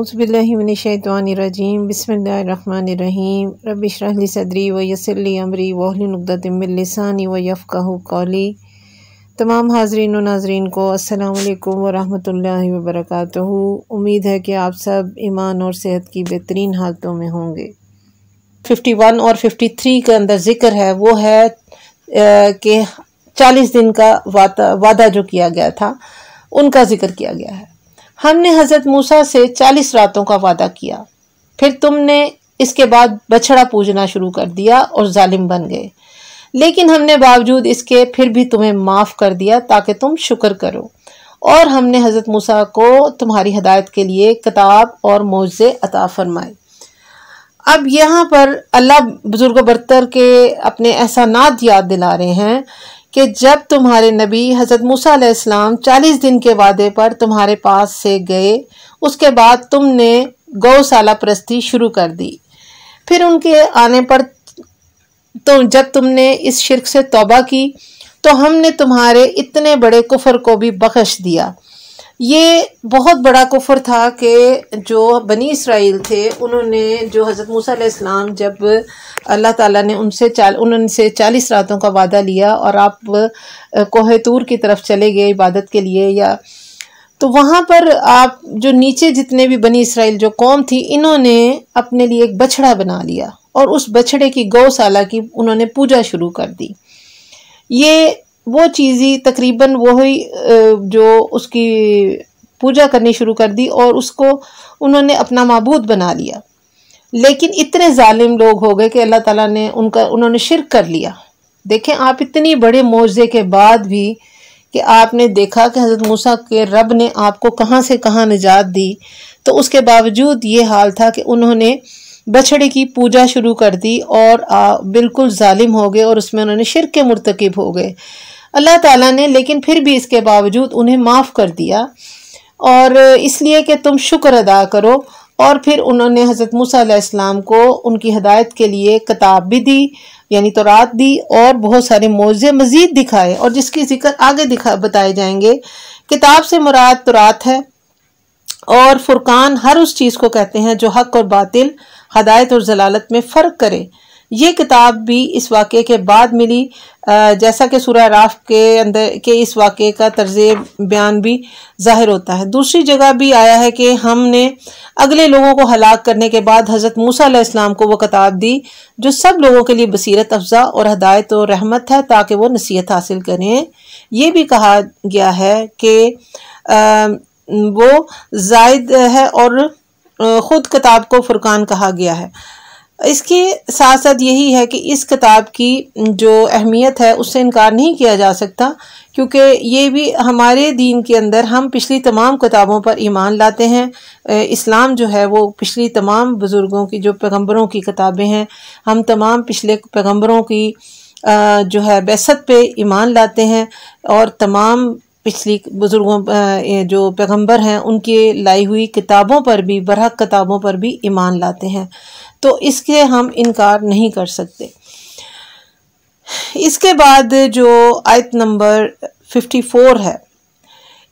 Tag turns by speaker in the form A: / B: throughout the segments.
A: अउज़बिल्लिमिनशैतवानरजीम बसमीम रबिशरहली सदरी व यसली अमरी वहलुनदातमिलसानी व यफ़ाह कौली तमाम हाजरीन व नाजरीन को असलकम वरहमल वबरक उम्मीद है कि आप सब ईमान और सेहत की बेहतरीन हालतों में होंगे फ़िफ्टी वन और फिफ्टी थ्री के अंदर ज़िक्र है वो है कि चालीस दिन का वादा जो किया गया था उनका ज़िक्र किया गया है हमने हजरत मूसा से चालीस रातों का वादा किया फिर तुमने इसके बाद बछड़ा पूजना शुरू कर दिया और जालिम बन गए लेकिन हमने बावजूद इसके फिर भी तुम्हें माफ़ कर दिया ताकि तुम शुक्र करो और हमने हज़रत मूसा को तुम्हारी हदायत के लिए किताब और मुआवजे अता फरमाए अब यहाँ पर अल्लाह बुज़ुर्ग बरतर के अपने एहसानात याद दिला रहे हैं कि जब तुम्हारे नबी हज़रत मूसा इस्लाम चालीस दिन के वादे पर तुम्हारे पास से गए उसके बाद तुमने गौशाला प्रस्ती शुरू कर दी फिर उनके आने पर तो जब तुमने इस शिरक से तोबा की तो हमने तुम्हारे इतने बड़े कुफर को भी बख्श दिया ये बहुत बड़ा कुफर था कि जो बनी इसराइल थे उन्होंने जो हज़रत मूसा इस्लाम जब अल्लाह ताला ने उनसे चाल उनसे चालीस रातों का वादा लिया और आप कोह की तरफ चले गए इबादत के लिए या तो वहाँ पर आप जो नीचे जितने भी बनी इसराइल जो कौम थी इन्होंने अपने लिए एक बछड़ा बना लिया और उस बछड़े की गौशाला की उन्होंने पूजा शुरू कर दी ये वो चीज़ ही तकरीबन वही जो उसकी पूजा करनी शुरू कर दी और उसको उन्होंने अपना मबूद बना लिया लेकिन इतने ालिम लोग हो गए कि अल्लाह ताला ने उनका उन्होंने शिरक कर लिया देखें आप इतनी बड़े मुआवजे के बाद भी कि आपने देखा कि हज़रत मूसा के रब ने आपको कहाँ से कहाँ निजात दी तो उसके बावजूद ये हाल था कि उन्होंने बछड़े की पूजा शुरू कर दी और आ, बिल्कुल ालिम हो गए और उसमें उन्होंने शिरक के मरतकब हो गए अल्लाह ताला ने लेकिन फिर भी इसके बावजूद उन्हें माफ़ कर दिया और इसलिए कि तुम शुक्र अदा करो और फिर उन्होंने हज़रत मूसम को उनकी हदायत के लिए किताब भी दी यानी तो रात दी और बहुत सारे मोज़े मज़ीद दिखाए और जिसकी जिक्र आगे दिखा बताए जाएंगे किताब से मुराद तो रात है और फुरकान हर उस चीज़ को कहते हैं जो हक और बातिल हदायत और जलालत में फ़र्क करे ये किताब भी इस वाक़े के बाद मिली जैसा कि सूर्य राफ के अंदर के इस वाक़े का तर्ज बयान भी ज़ाहिर होता है दूसरी जगह भी आया है कि हमने अगले लोगों को हलाक करने के बाद हज़रत मूसा इस्लाम को वो किताब दी जो सब लोगों के लिए बसीरत अफजा और हदायत और रहमत है ताकि वो नसीहत हासिल करें यह भी कहा गया है कि वो जायद है और ख़ुद किताब को फुरकान कहा गया है इसके साथ साथ यही है कि इस किताब की जो अहमियत है उससे इनकार नहीं किया जा सकता क्योंकि ये भी हमारे दीन के अंदर हम पिछली तमाम किताबों पर ईमान लाते हैं इस्लाम जो है वो पिछली तमाम बुज़ुर्गों की जो पैगंबरों की किताबें हैं हम तमाम पिछले पैगंबरों की जो है बसत पे ईमान लाते हैं और तमाम पिछली बुज़ुर्गों जो पैगंबर हैं उनके लाई हुई किताबों पर भी बरहक किताबों पर भी ईमान लाते हैं तो इसके हम इनकार नहीं कर सकते इसके बाद जो आयत नंबर 54 है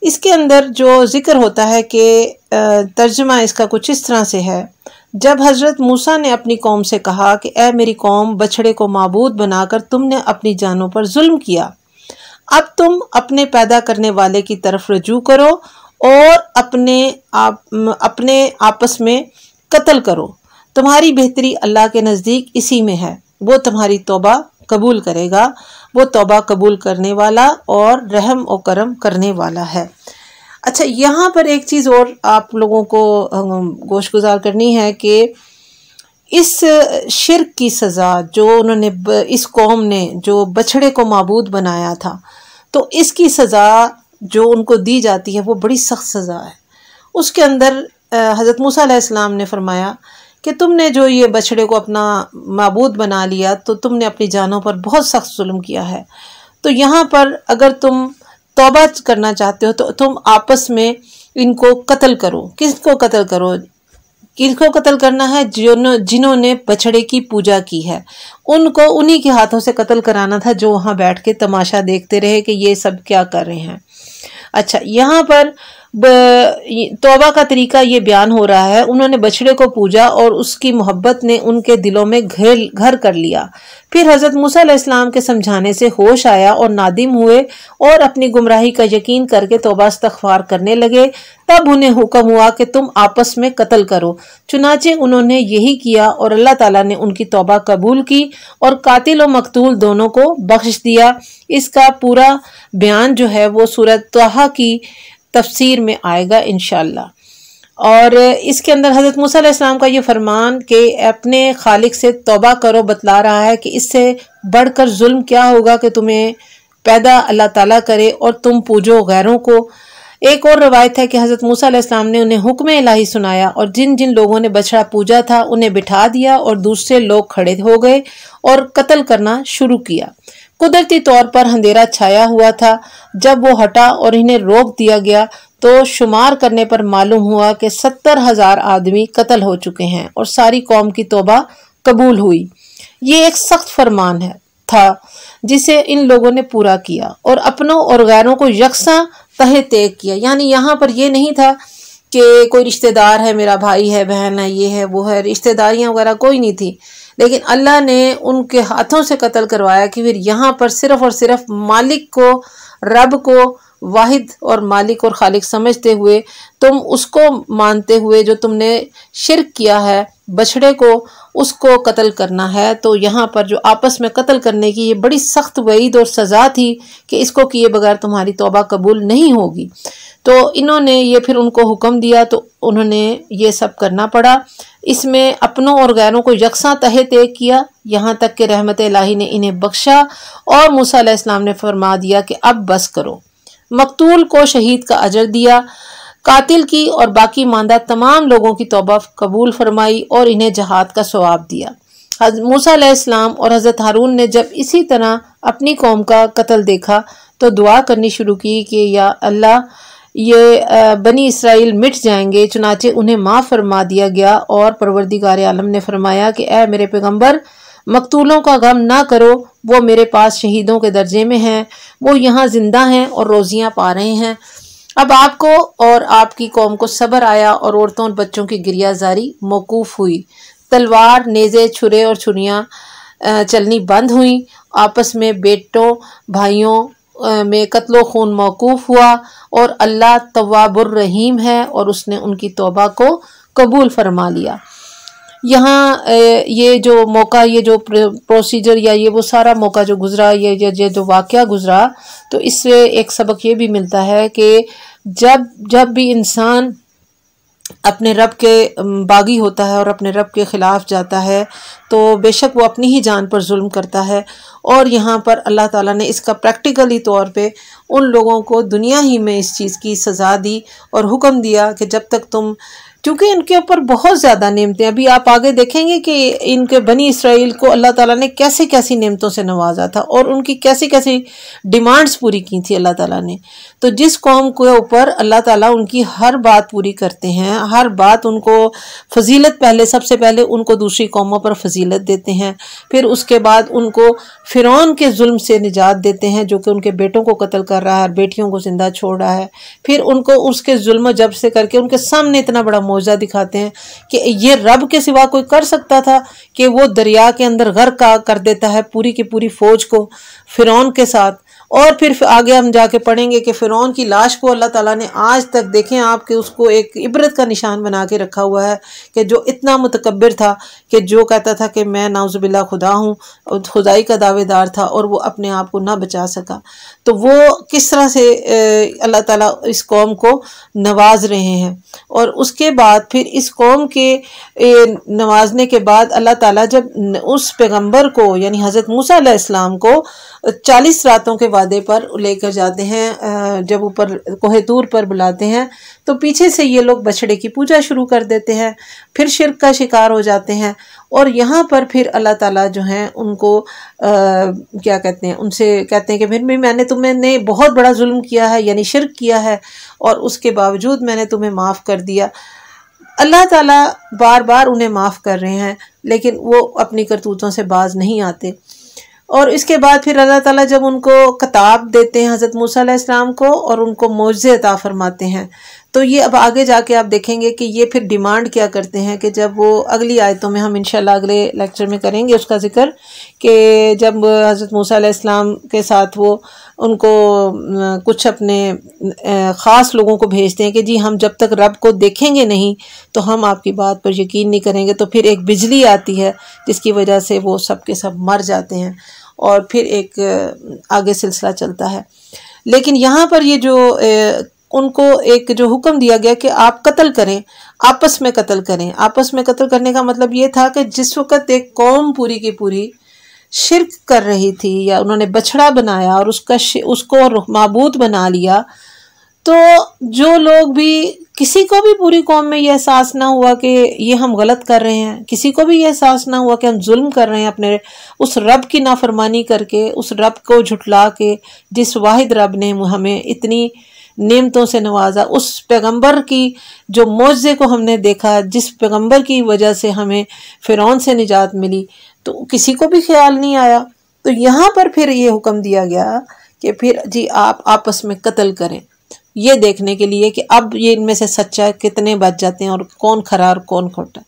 A: इसके अंदर जो ज़िक्र होता है कि तर्जमा इसका कुछ इस तरह से है जब हज़रत मूसा ने अपनी कौम से कहा कि ए मेरी कौम बछड़े को मबूद बनाकर तुमने अपनी जानों पर जुल्म किया अब तुम अपने पैदा करने वाले की तरफ रजू करो और अपने आप अपने आपस में कत्ल करो तुम्हारी बेहतरी अल्लाह के नज़दीक इसी में है वो तुम्हारी तोबा कबूल करेगा वो तोबा कबूल करने वाला और रहम और करम करने वाला है अच्छा यहाँ पर एक चीज़ और आप लोगों को गोश गुजार करनी है कि इस शिर की सज़ा जो उन्होंने इस कौम ने जो बछड़े को मबूद बनाया था तो इसकी सज़ा जो उनको दी जाती है वो बड़ी सख्त सज़ा है उसके अंदर हज़रत मूसा ने फरमाया कि तुमने जो ये बछड़े को अपना मबूद बना लिया तो तुमने अपनी जानों पर बहुत सख्त जुल्म किया है तो यहाँ पर अगर तुम तोबा करना चाहते हो तो तुम आपस में इनको कत्ल करो किस को कत्ल करो किनको कत्ल करना है जिन्होंने बछड़े की पूजा की है उनको उन्हीं के हाथों से कत्ल कराना था जो वहाँ बैठ के तमाशा देखते रहे कि ये सब क्या कर रहे हैं अच्छा यहाँ पर तोबा का तरीका ये बयान हो रहा है उन्होंने बछड़े को पूजा और उसकी मोहब्बत ने उनके दिलों में घर घर कर लिया फिर हज़रत मूसा के समझाने से होश आया और नादिम हुए और अपनी गुमराही का यकीन करके तोबा इस्तफार करने लगे तब उन्हें हुक्म हुआ कि तुम आपस में कत्ल करो चुनाचे उन्होंने यही किया और अल्लाह ताला ने उनकी तोबा कबूल की और कातिल और मकतूल दोनों को बख्श दिया इसका पूरा बयान जो है वो सूरत की तफसीर में आएगा इन और इसके अंदर हज़रत मूसा का ये फरमान कि अपने खालिक से तोबा करो बतला रहा है कि इससे बढ़कर जुल्म क्या होगा कि तुम्हें पैदा अल्लाह ताला करे और तुम पूजो गैरों को एक और रवायत है कि हज़रत मूसीम ने उन्हें हुक्म इलाही सुनाया और जिन जिन लोगों ने बछड़ा पूजा था उन्हें बिठा दिया और दूसरे लोग खड़े हो गए और कत्ल करना शुरू किया कुदरती तौर पर अंधेरा छाया हुआ था जब वो हटा और इन्हें रोक दिया गया तो शुमार करने पर मालूम हुआ कि सत्तर हजार आदमी कत्ल हो चुके हैं और सारी कौम की तोबा कबूल हुई ये एक सख्त फरमान है था जिसे इन लोगों ने पूरा किया और अपनों और गैरों को यकसा तह तय किया यानी यहाँ पर यह नहीं था कि कोई रिश्तेदार है मेरा भाई है बहन है ये है वो है रिश्तेदारियाँ वगैरह कोई नहीं थी लेकिन अल्लाह ने उनके हाथों से कत्ल करवाया कि फिर यहाँ पर सिर्फ और सिर्फ मालिक को रब को वाहिद और मालिक और खालिक समझते हुए तुम उसको मानते हुए जो तुमने शिरक किया है बछड़े को उसको कत्ल करना है तो यहाँ पर जो आपस में कत्ल करने की ये बड़ी सख्त वईद और सज़ा थी कि इसको किए बगैर तुम्हारी तोबा कबूल नहीं होगी तो इन्होंने ये फिर उनको हुक्म दिया तो उन्होंने ये सब करना पड़ा इसमें अपनों और गैरों को यकसा तह तय किया यहाँ तक कि रहमत लाही ने इन्हें बख्शा और मूसा इस्लाम ने फरमा दिया कि अब बस करो मकतूल को शहीद का अजर दिया कातिल की और बाकी मानदा तमाम लोगों की तोबा कबूल फरमाई और इन्हें जहाद का स्वाब दिया मूसा इस्लाम और हज़रत हारून ने जब इसी तरह अपनी कौम का कत्ल देखा तो दुआ करनी शुरू की कि या अल्लाह ये बनी इसराइल मिट जाएंगे चुनाचे उन्हें माफ़ फरमा दिया गया और परवरदिगार आलम ने फरमाया कि ऐ मेरे पैगम्बर मकतूलों का गम ना करो वो मेरे पास शहीदों के दर्जे में हैं वो यहाँ ज़िंदा हैं और रोज़ियाँ पा रहे हैं अब आपको और आपकी कौम को सब्र आया और औरतों और बच्चों की जारी मौकूफ़ हुई तलवार नेज़े छुरे और छुरियाँ चलनी बंद हुई आपस में बेटों भाइयों में कत्लो खून मौकूफ़ हुआ और अल्लाह तवाबुर रहीम है और उसने उनकी तोबा को कबूल फरमा लिया यहाँ ये जो मौका ये जो प्रोसीजर या ये वो सारा मौका जो गुज़रा ये ये जो वाक़ गुज़रा तो इससे एक सबक ये भी मिलता है कि जब जब भी इंसान अपने रब के बागी होता है और अपने रब के ख़िलाफ़ जाता है तो बेशक वो अपनी ही जान पर जुल्म करता है और यहाँ पर अल्लाह ताला ने इसका प्रैक्टिकली तौर पे उन लोगों को दुनिया ही में इस चीज़ की सज़ा दी और हुक्म दिया कि जब तक तुम क्योंकि इनके ऊपर बहुत ज़्यादा नियमतें अभी आप आगे देखेंगे कि इनके बनी इसराइल को अल्लाह ताला ने कैसे कैसी नियमतों से नवाजा था और उनकी कैसी कैसी डिमांड्स पूरी की थी अल्लाह ताला ने तो जिस कौम के ऊपर अल्लाह ताला उनकी हर बात पूरी करते हैं हर बात उनको फजीलत पहले सबसे पहले उनको दूसरी कौमों पर फजीलत देते हैं फिर उसके बाद उनको फ़िरौन के जुल्म से निजात देते हैं जो कि उनके बेटों को कत्ल कर रहा है और बेटियों को ज़िंदा छोड़ रहा है फिर उनको उसके जुल्म जब से करके उनके सामने इतना बड़ा मुआवजा दिखाते हैं कि ये रब के सिवा कोई कर सकता था कि वो दरिया के अंदर गर्क कर देता है पूरी की पूरी फ़ौज को फ़िरौन के साथ और फिर आगे हम जाके पढ़ेंगे कि फ़िरौन की लाश को अल्लाह ताला ने आज तक देखें आप कि उसको एक इबरत का निशान बना के रखा हुआ है कि जो इतना मतकबर था कि जो कहता था कि मैं नाउजबिल्ला खुदा हूँ खुदाई का दावेदार था और वो अपने आप को ना बचा सका तो वो किस तरह से अल्लाह ताला इस कौम को नवाज रहे हैं और उसके बाद फिर इस कौम के नवाजने के बाद अल्लाह ताला जब उस पैगंबर को यानी हज़रत मूसा इस्लाम को चालीस रातों के वादे पर लेकर जाते हैं जब ऊपर कोहे दूर पर बुलाते हैं तो पीछे से ये लोग बछड़े की पूजा शुरू कर देते हैं फिर शिरक का शिकार हो जाते हैं और यहाँ पर फिर अल्लाह ताला जो है उनको आ, क्या कहते हैं उनसे कहते हैं कि फिर भी मैंने ने बहुत बड़ा जुल्म किया है यानी शिरक किया है और उसके बावजूद मैंने तुम्हें माफ़ कर दिया अल्लाह ताला बार बार उन्हें माफ़ कर रहे हैं लेकिन वो अपनी करतूतों से बाज नहीं आते और इसके बाद फिर अल्लाह ताला जब उनको किताब देते हैं हज़रत मूसा इस्लाम को और उनको मौजे अता फरमाते हैं तो ये अब आगे जाके आप देखेंगे कि ये फिर डिमांड क्या करते हैं कि जब वो अगली आयतों में हम इन अगले लेक्चर में करेंगे उसका जिक्र कि जब हज़रत मूसा इस्लाम के साथ वो उनको कुछ अपने ख़ास लोगों को भेजते हैं कि जी हम जब तक रब को देखेंगे नहीं तो हम आपकी बात पर यकीन नहीं करेंगे तो फिर एक बिजली आती है जिसकी वजह से वो सब के सब मर जाते हैं और फिर एक आगे सिलसिला चलता है लेकिन यहाँ पर ये जो उनको एक जो हुक्म दिया गया कि आप कत्ल करें आपस में कत्ल करें आपस में कत्ल करने का मतलब ये था कि जिस वक्त एक कौम पूरी की पूरी शिरक कर रही थी या उन्होंने बछड़ा बनाया और उसका उसको मबूद बना लिया तो जो लोग भी किसी को भी पूरी कौम में यह एहसास ना हुआ कि ये हम गलत कर रहे हैं किसी को भी यह एहसास ना हुआ कि हम जुल्म कर रहे हैं अपने उस रब की नाफरमानी करके उस रब को झुटला के जिस वाहिद रब ने हमें इतनी नेमतों से नवाजा उस पैगंबर की जो मौज़े को हमने देखा जिस पैगंबर की वजह से हमें फ़िरौन से निजात मिली तो किसी को भी ख्याल नहीं आया तो यहाँ पर फिर ये हुक्म दिया गया कि फिर जी आप आपस में कत्ल करें ये देखने के लिए कि अब ये इनमें से सच्चा कितने बच जाते हैं और कौन खरा और कौन खोटा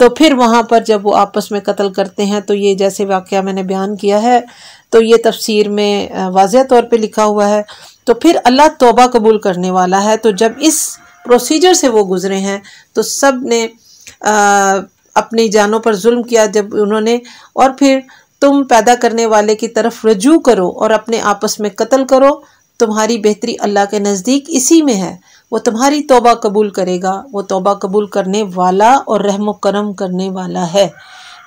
A: तो फिर वहाँ पर जब वो आपस में कत्ल करते हैं तो ये जैसे वाक़ मैंने बयान किया है तो ये तफसीर में वाजह तौर पे लिखा हुआ है तो फिर अल्लाह तोबा कबूल करने वाला है तो जब इस प्रोसीजर से वो गुज़रे हैं तो सब ने आ, अपनी जानों पर जुल्म किया जब उन्होंने और फिर तुम पैदा करने वाले की तरफ रजू करो और अपने आपस में कत्ल करो तुम्हारी बेहतरी अल्लाह के नज़दीक इसी में है वो तुम्हारी तोबा कबूल करेगा वो तोबा कबूल करने वाला और रहम करम करने वाला है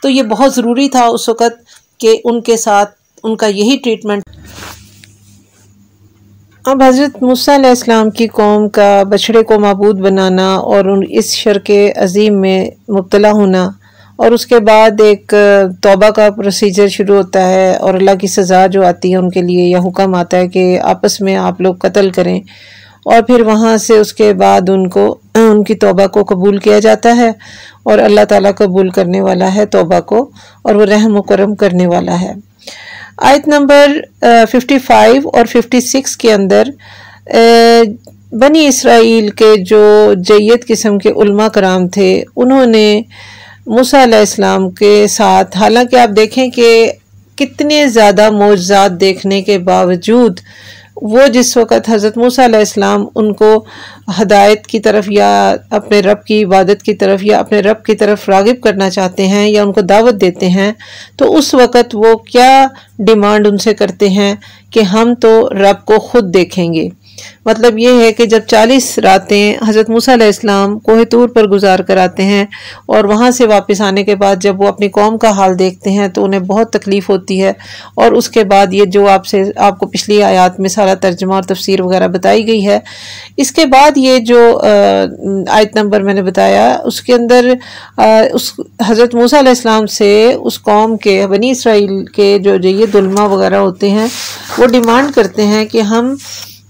A: तो ये बहुत ज़रूरी था उस वक़्त कि उनके साथ उनका यही ट्रीटमेंट अब हज़रत मूसम की कौम का बछड़े को मबूद बनाना और उन इस शर के अजीम में मुबला होना और उसके बाद एक तोबा का प्रोसीजर शुरू होता है और अल्लाह की सज़ा जो आती है उनके लिए यह हुक्म आता है कि आपस में आप लोग कत्ल करें और फिर वहाँ से उसके बाद उनको उनकी तोबा को कबूल किया जाता है और अल्लाह ताला कबूल करने वाला है तोबा को और वह रहम करम करने वाला है आयत नंबर फिफ्टी फ़ाइव और फिफ्टी सिक्स के अंदर बनी इसराइल के जो जैत किस्म के उल्मा कराम थे उन्होंने मूसा इस्लाम के साथ हालांकि आप देखें कि कितने ज़्यादा मोजात देखने के बावजूद वो जिस वक़्त हज़रत इस्लाम उनको हदायत की तरफ या अपने रब की इबादत की तरफ या अपने रब की तरफ रागिब करना चाहते हैं या उनको दावत देते हैं तो उस वक़्त वो क्या डिमांड उनसे करते हैं कि हम तो रब को ख़ुद देखेंगे मतलब ये है कि जब 40 रातें हज़रत मूसा इस्लाम कोहतूर पर गुजार कर आते हैं और वहाँ से वापस आने के बाद जब वो अपनी कौम का हाल देखते हैं तो उन्हें बहुत तकलीफ़ होती है और उसके बाद ये जो आपसे आपको पिछली आयात में सारा तर्जमा और तफसीर वगैरह बताई गई है इसके बाद ये जो आयत नंबर मैंने बताया उसके अंदर आ, उस हज़रत मूसा इस्लाम से उस कौम के बनी इसराइल के जो ये दुलमा वगैरह होते हैं वो डिमांड करते हैं कि हम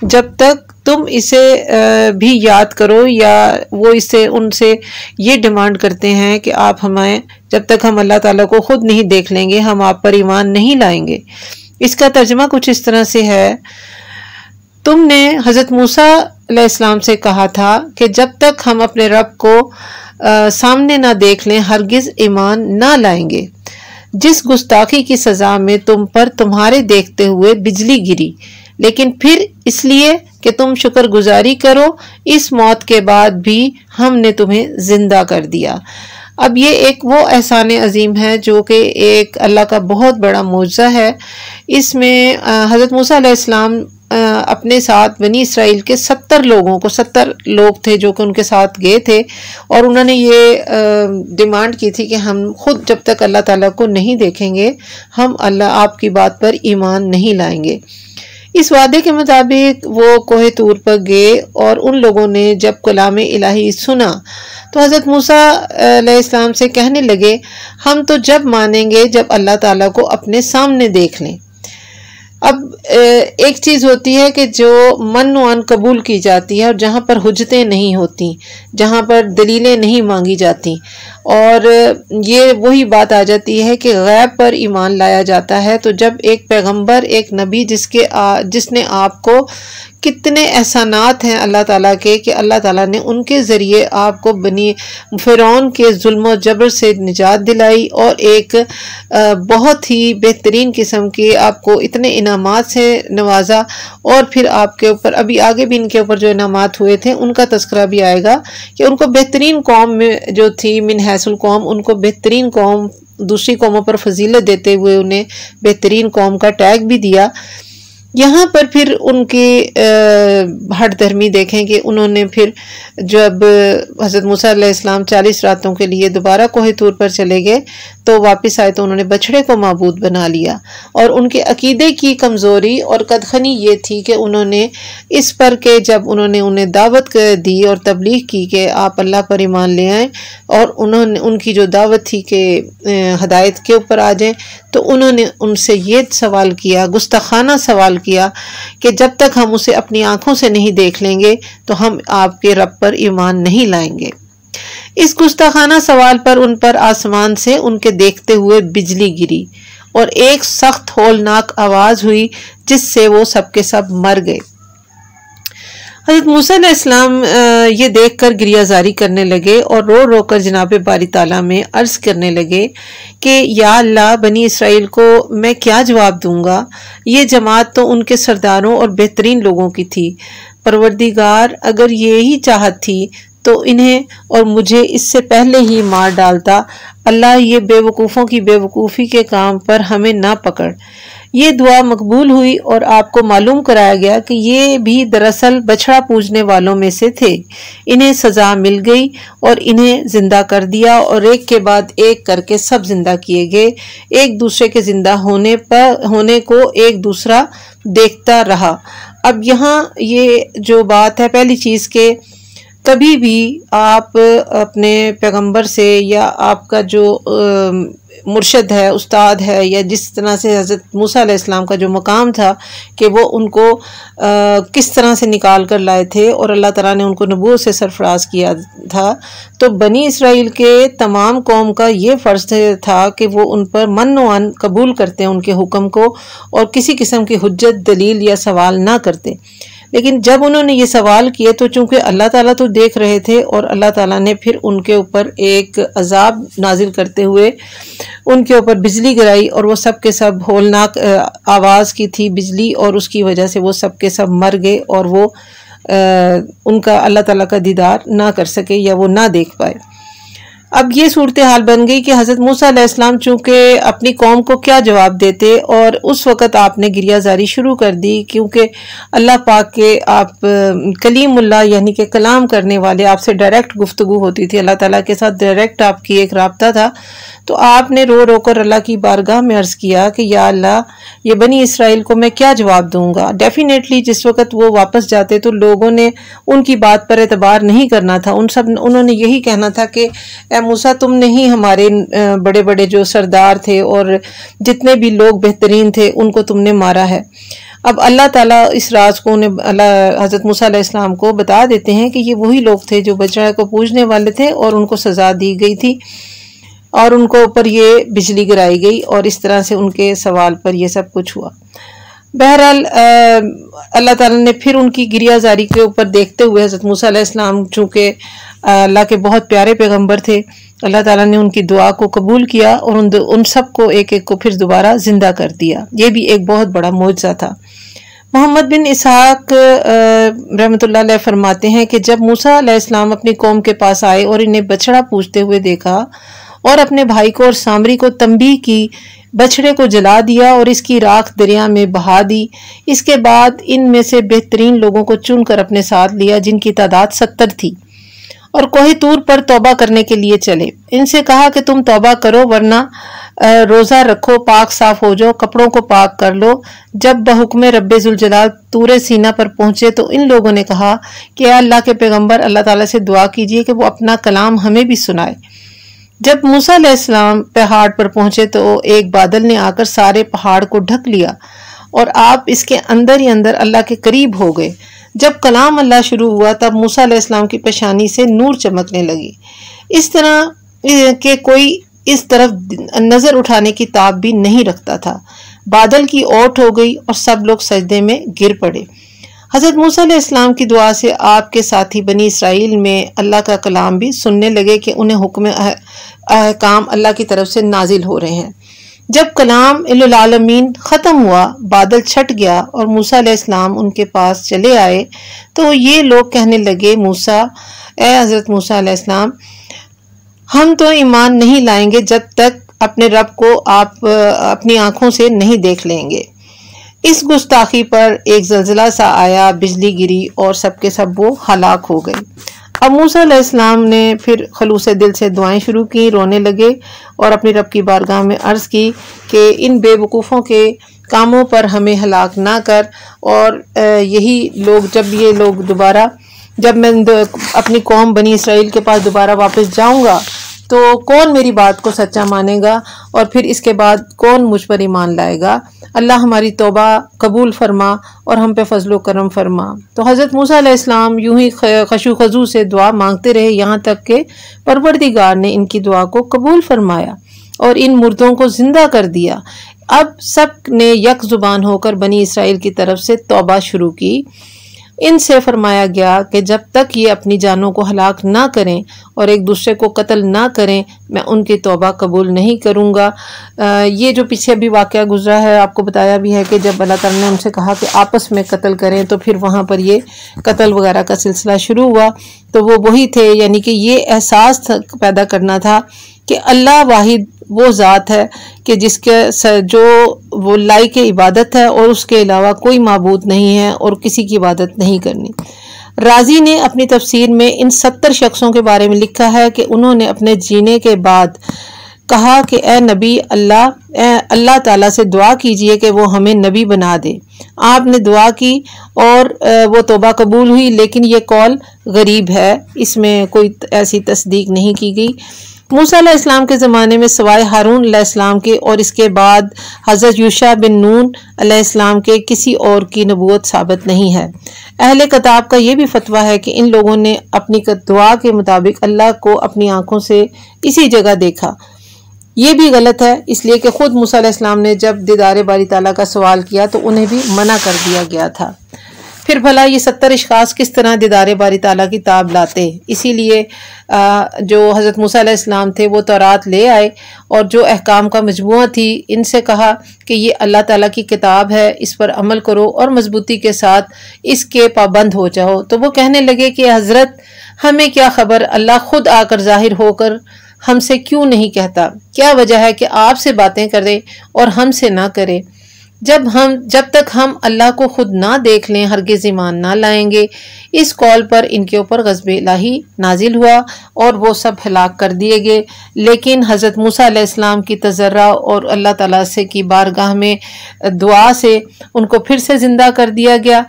A: जब तक तुम इसे भी याद करो या वो इसे उनसे ये डिमांड करते हैं कि आप हमें जब तक हम अल्लाह ताला को ख़ुद नहीं देख लेंगे हम आप पर ईमान नहीं लाएंगे इसका तर्जमा कुछ इस तरह से है तुमने हज़रत मूसा इस्लाम से कहा था कि जब तक हम अपने रब को आ, सामने ना देख लें हरगिज़ ईमान ना लाएंगे जिस गुस्ताखी की सज़ा में तुम पर तुम्हारे देखते हुए बिजली गिरी लेकिन फिर इसलिए कि तुम शुक्रगुजारी करो इस मौत के बाद भी हमने तुम्हें ज़िंदा कर दिया अब ये एक वो एहसान अज़ीम है जो कि एक अल्लाह का बहुत बड़ा मुआवजा है इसमें हज़रत मूसा अपने साथ बनी इसराइल के सत्तर लोगों को सत्तर लोग थे जो कि उनके साथ गए थे और उन्होंने ये डिमांड की थी कि हम खुद जब तक अल्लाह ताला को नहीं देखेंगे हम अल्लाह आपकी बात पर ईमान नहीं लाएंगे इस वादे के मुताबिक वो कोहे तूर पर गए और उन लोगों ने जब कलाम इलाही सुना तो हज़रत मूसा इस्लाम से कहने लगे हम तो जब मानेंगे जब अल्लाह ताला को अपने सामने देख लें अब एक चीज़ होती है कि जो मन वन कबूल की जाती है और जहाँ पर हजतें नहीं होती जहाँ पर दलीलें नहीं मांगी जाती और ये वही बात आ जाती है कि गैब पर ईमान लाया जाता है तो जब एक पैगंबर एक नबी जिसके आ, जिसने आपको कितने एहसानात हैं अल्लाह ताला के कि अल्लाह ताला ने उनके ज़रिए आपको बनी फ़िरौन के जुल्म जबर से निजात दिलाई और एक बहुत ही बेहतरीन किस्म के आपको इतने इनाम से नवाजा और फिर आपके ऊपर अभी आगे भी इनके ऊपर जो इनाम हुए थे उनका तस्करा भी आएगा कि उनको बेहतरीन कौम में जो थी मिन हैसुल कौम उनको बेहतरीन कौम दूसरी कौमों पर फजीलत देते हुए उन्हें बेहतरीन कौम का टैग भी दिया यहाँ पर फिर उनके धर्मी देखें कि उन्होंने फिर जब हज़रत मूसा इस्लाम चालीस रातों के लिए दोबारा कोहे तूर पर चले गए तो वापस आए तो उन्होंने बछड़े को मबूद बना लिया और उनके अकीदे की कमज़ोरी और कदखनी ये थी कि उन्होंने इस पर के जब उन्होंने उन्हें दावत दी और तबलीग की कि आप अल्लाह पर ईमान ले आएँ और उन्होंने उनकी जो दावत थी कि हदायत के ऊपर आ जाएँ तो उन्होंने उनसे ये सवाल किया गुस्ताखाना सवाल किया कि जब तक हम उसे अपनी आंखों से नहीं देख लेंगे तो हम आपके रब पर ईमान नहीं लाएंगे इस गुस्ताखाना सवाल पर उन पर आसमान से उनके देखते हुए बिजली गिरी और एक सख्त होलनाक आवाज़ हुई जिससे वो सबके सब मर गए हजरत मूसा इस्लाम ये देख कर गिरियाजारी करने लगे और रो रो कर जनाब बारी ताला में अर्ज़ करने लगे कि या अल्लाह बनी इसराइल को मैं क्या जवाब दूंगा ये जमात तो उनके सरदारों और बेहतरीन लोगों की थी परवरदिगार अगर ये ही चाहत थी तो इन्हें और मुझे इससे पहले ही मार डालता अल्लाह ये बेवकूफ़ों की बेवकूफ़ी के काम पर हमें ना पकड़ ये दुआ मकबूल हुई और आपको मालूम कराया गया कि ये भी दरअसल बछड़ा पूजने वालों में से थे इन्हें सज़ा मिल गई और इन्हें ज़िंदा कर दिया और एक के बाद एक करके सब ज़िंदा किए गए एक दूसरे के ज़िंदा होने पर होने को एक दूसरा देखता रहा अब यहाँ ये जो बात है पहली चीज़ के तभी भी आप अपने पैगंबर से या आपका जो मुर्शद है उस्ताद है या जिस तरह से हज़रत मूसा इस्लाम का जो मकाम था कि वो उनको आ, किस तरह से निकाल कर लाए थे और अल्लाह ताला ने उनको नबू से सरफराज किया था तो बनी इसराइल के तमाम कौम का ये फ़र्ज़ था कि वो उन पर मन वन कबूल करते हैं उनके हुक्म को और किसी किस्म की हजत दलील या सवाल ना करते लेकिन जब उन्होंने ये सवाल किए तो चूंकि अल्लाह ताला तो देख रहे थे और अल्लाह ताला ने फिर उनके ऊपर एक अजाब नाजिल करते हुए उनके ऊपर बिजली गिराई और वो सब के सब होलनाक आवाज़ की थी बिजली और उसकी वजह से वो सब के सब मर गए और वो आ, उनका अल्लाह ताला का दीदार ना कर सके या वो ना देख पाए अब ये सूरत हाल बन गई कि हज़रत मूसा चूंकि चूँकि अपनी कौम को क्या जवाब देते और उस वक़्त आपने गिरियाजारी शुरू कर दी क्योंकि अल्लाह पाक के आप कलीमुल्ला यानी कि कलाम करने वाले आपसे डायरेक्ट गुफ्तु होती थी अल्लाह ताला के साथ डायरेक्ट आपकी एक रबता था तो आपने रो रो कर अल्लाह की बारगाह में अर्ज़ किया कि या अल्लाह ये बनी इसराइल को मैं क्या जवाब दूंगा डेफिनेटली जिस वक्त वो वापस जाते तो लोगों ने उनकी बात पर एतबार नहीं करना था उन सब उन्होंने यही कहना था कि मूसा तुमने ही हमारे बड़े बड़े जो सरदार थे और जितने भी लोग बेहतरीन थे उनको तुमने मारा है अब अल्लाह ताला इस राज को उन्हें अल्लाह हज़रत मूसम को बता देते हैं कि ये वही लोग थे जो बजरा को पूजने वाले थे और उनको सज़ा दी गई थी और उनको ऊपर ये बिजली गिराई गई और इस तरह से उनके सवाल पर यह सब कुछ हुआ बहरहाल अल्लाह ताला ने फिर उनकी गिरियाजारी के ऊपर देखते हुए हज़रत मूसा इस्लाम चूँकि अल्लाह के बहुत प्यारे पैगंबर थे अल्लाह ताला ने उनकी दुआ को कबूल किया और उन उन सब को एक एक को फिर दोबारा ज़िंदा कर दिया ये भी एक बहुत बड़ा मुआवजा था मोहम्मद बिन इसहाक रहमत फरमाते हैं कि जब मूसा इस्लाम अपनी कौम के पास आए और इन्हें बछड़ा पूछते हुए देखा और अपने भाई को और सामरी को तंबी की बछड़े को जला दिया और इसकी राख दरिया में बहा दी इसके बाद इनमें से बेहतरीन लोगों को चुनकर अपने साथ लिया जिनकी तादाद सत्तर थी और कोहे तूर पर तोबा करने के लिए चले इनसे कहा कि तुम तोबा करो वरना रोज़ा रखो पाक साफ हो जाओ कपड़ों को पाक कर लो जब बहुकम रब्बुलजलाल तूर सीना पर पहुंचे तो इन लोगों ने कहा कि अल्लाह के पैगंबर अल्लाह ताला से दुआ कीजिए कि वो अपना कलाम हमें भी सुनाए जब मूसा मूसम पहाड़ पर पहुंचे तो एक बादल ने आकर सारे पहाड़ को ढक लिया और आप इसके अंदर ही अंदर अल्लाह के करीब हो गए जब कलाम अल्लाह शुरू हुआ तब मूसा मूसम की पेशानी से नूर चमकने लगी इस तरह के कोई इस तरफ नज़र उठाने की ताब भी नहीं रखता था बादल की ओट हो गई और सब लोग सजदे में गिर पड़े हज़रत मूसा इस्लाम की दुआ से आपके साथी बनी इसराइल में अल्लाह का कलाम भी सुनने लगे कि उन्हें हुक्म अहकाम अल्लाह की तरफ से नाजिल हो रहे हैं जब कलाम इलामीन ख़त्म हुआ बादल छट गया और मूसा इस्लाम उनके पास चले आए तो ये लोग कहने लगे मूसा ए हज़रत मूसा इस्लाम हम तो ईमान नहीं लाएंगे जब तक अपने रब को आप अपनी आँखों से नहीं देख लेंगे इस गुस्ताखी पर एक जलजिला सा आया बिजली गिरी और सबके सब वो हलाक हो गए अब मूसा इस्लाम ने फिर खलूस दिल से दुआएं शुरू की रोने लगे और अपने रब की बारगाह में अर्ज़ की कि इन बेवकूफ़ों के कामों पर हमें हलाक ना कर और यही लोग जब ये लोग दोबारा जब मैं अपनी कौम बनी इसराइल के पास दोबारा वापस जाऊंगा तो कौन मेरी बात को सच्चा मानेगा और फिर इसके बाद कौन मुझ पर ईमान लाएगा अल्लाह हमारी तोबा कबूल फरमा और हम पे फजलो करम फरमा तो हज़रत मूसा इस्लाम यूं ही खशु खजू से दुआ मांगते रहे यहाँ तक के परवरदिगार ने इनकी दुआ को कबूल फरमाया और इन मुर्दों को ज़िंदा कर दिया अब सब ने यक ज़ुबान होकर बनी इसराइल की तरफ से तोबा शुरू की इनसे फरमाया गया कि जब तक ये अपनी जानों को हलाक ना करें और एक दूसरे को कत्ल ना करें मैं उनकी तोबा कबूल नहीं करूँगा ये जो पीछे भी वाक़ गुजरा है आपको बताया भी है कि जब अल्लाह तला ने उनसे कहा कि आपस में कत्ल करें तो फिर वहाँ पर ये कत्ल वगैरह का सिलसिला शुरू हुआ तो वो वही थे यानी कि ये एहसास पैदा करना था कि अल्लाह वाहिद वो ज़ात है कि जिसके जो वो लाई के इबादत है और उसके अलावा कोई मबूद नहीं है और किसी की इबादत नहीं करनी राजी ने अपनी तफसीर में इन सत्तर शख्सों के बारे में लिखा है कि उन्होंने अपने जीने के बाद कहा कि ए नबी अल्लाह अल्लाह ताला से दुआ कीजिए कि वो हमें नबी बना दे आपने दुआ की और वो तोबा कबूल हुई लेकिन ये कॉल गरीब है इसमें कोई ऐसी तस्दीक नहीं की गई मूसा इस्लाम के ज़माने में सवाए हारून इस्लाम के और इसके बाद हज़रत यूशा बिन नून इस्लाम के किसी और की नबूत साबित नहीं है अहल किताब का ये भी फतवा है कि इन लोगों ने अपनी दुआ के मुताबिक अल्लाह को अपनी आँखों से इसी जगह देखा ये भी गलत है इसलिए कि ख़ुद मूसा इस्लाम ने जब दीदार बारी तला का सवाल किया तो उन्हें भी मना कर दिया गया था फिर भला ये सत्तर अशास किस तरह दीदार बारी तला की ताब लाते इसीलिए जो हज़रत मूसीम थे वो तौरात ले आए और जो अहकाम का मजमू थी इनसे कहा कि ये अल्लाह ताला की किताब है इस पर अमल करो और मजबूती के साथ इसके पाबंद हो जाओ तो वो कहने लगे कि हज़रत हमें क्या खबर अल्लाह खुद आकर जाहिर होकर हमसे क्यों नहीं कहता क्या वजह है कि आपसे बातें करे और हमसे ना करे जब हम जब तक हम अल्लाह को खुद ना देख लें हरगिज़ ईमान ना लाएंगे इस कॉल पर इनके ऊपर गजब लाही नाजिल हुआ और वो सब हलाक कर दिए गए लेकिन हज़रत मूसा इस्लाम की तजर्रा और अल्लाह ताला से की बारगाह में दुआ से उनको फिर से ज़िंदा कर दिया गया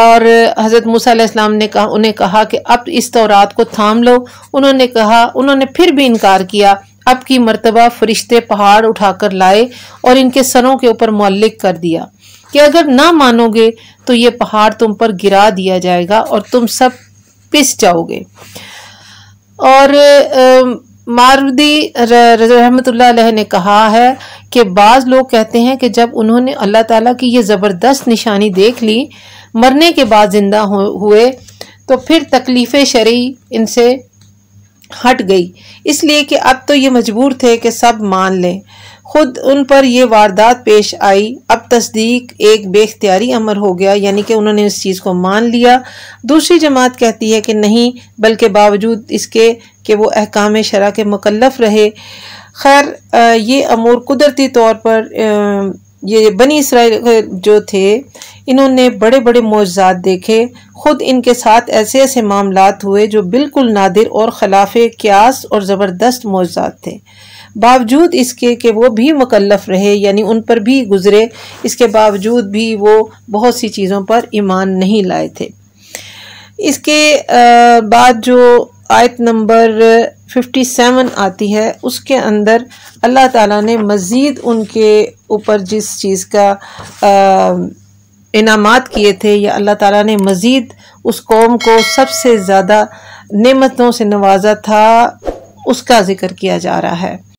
A: और हज़रत मूसा इस्लाम ने कहा उन्हें कहा कि अब इस तौरात को थाम लो उन्होंने कहा उन्होंने फिर भी इनकार किया अब की मरतबा फरिश्ते पहाड़ उठाकर लाए और इनके सरों के ऊपर मल्लिक कर दिया कि अगर ना मानोगे तो ये पहाड़ तुम पर गिरा दिया जाएगा और तुम सब पिस जाओगे और मारदी रहमत ने कहा है कि बाज़ लोग कहते हैं कि जब उन्होंने अल्लाह ताला की ये ज़बरदस्त निशानी देख ली मरने के बाद ज़िंदा हुए तो फिर तकलीफ़ शरी इनसे हट गई इसलिए कि अब तो ये मजबूर थे कि सब मान लें खुद उन पर यह वारदात पेश आई अब तस्दीक एक बेख्तियारी अमर हो गया यानी कि उन्होंने इस चीज़ को मान लिया दूसरी जमात कहती है कि नहीं बल्कि बावजूद इसके कि वो अहकाम शरा के मुकलफ रहे खैर ये अमूर कुदरती तौर पर ये बनी इसराइल जो थे इन्होंने बड़े बड़े मोजात देखे ख़ुद इनके साथ ऐसे ऐसे मामला हुए जो बिल्कुल नादिर और खिलाफ क्यास और ज़बरदस्त मोजात थे बावजूद इसके कि वो भी मकलफ़ रहे यानी उन पर भी गुज़रे इसके बावजूद भी वो बहुत सी चीज़ों पर ईमान नहीं लाए थे इसके बाद जो आयत नंबर 57 आती है उसके अंदर अल्लाह ताला ने मज़ीद उनके ऊपर जिस चीज़ का इनामात किए थे या अल्लाह ताला ने मज़ीद उस कौम को सबसे ज़्यादा नेमतों से नवाजा था उसका ज़िक्र किया जा रहा है